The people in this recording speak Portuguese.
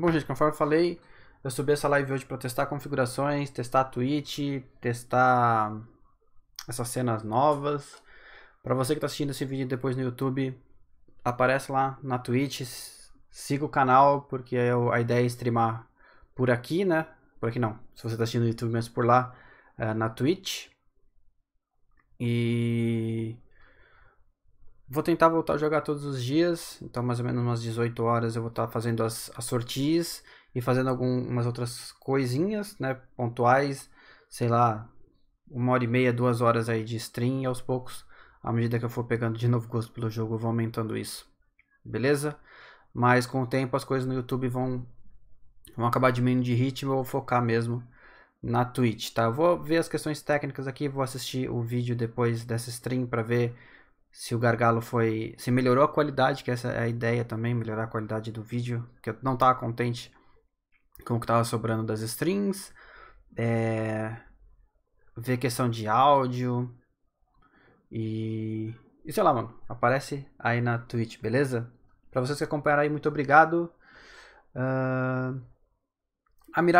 Bom, gente, conforme eu falei, eu subi essa live hoje para testar configurações, testar Twitch, testar essas cenas novas. Para você que está assistindo esse vídeo depois no YouTube, aparece lá na Twitch, siga o canal, porque é a ideia é streamar por aqui, né? Por aqui não, se você está assistindo no YouTube mesmo por lá, é na Twitch. E Vou tentar voltar a jogar todos os dias, então mais ou menos umas 18 horas eu vou estar tá fazendo as, as sortias e fazendo algumas outras coisinhas, né, pontuais, sei lá, uma hora e meia, duas horas aí de stream e aos poucos, à medida que eu for pegando de novo gosto pelo jogo, eu vou aumentando isso, beleza? Mas com o tempo as coisas no YouTube vão, vão acabar diminuindo de ritmo, eu vou focar mesmo na Twitch, tá? Eu vou ver as questões técnicas aqui, vou assistir o vídeo depois dessa stream para ver se o gargalo foi. Se melhorou a qualidade, que essa é a ideia também, melhorar a qualidade do vídeo, que eu não estava contente com o que estava sobrando das strings. É, ver questão de áudio. E. E sei lá, mano. Aparece aí na Twitch, beleza? Pra vocês que acompanharam aí, muito obrigado. Uh, a Mirage.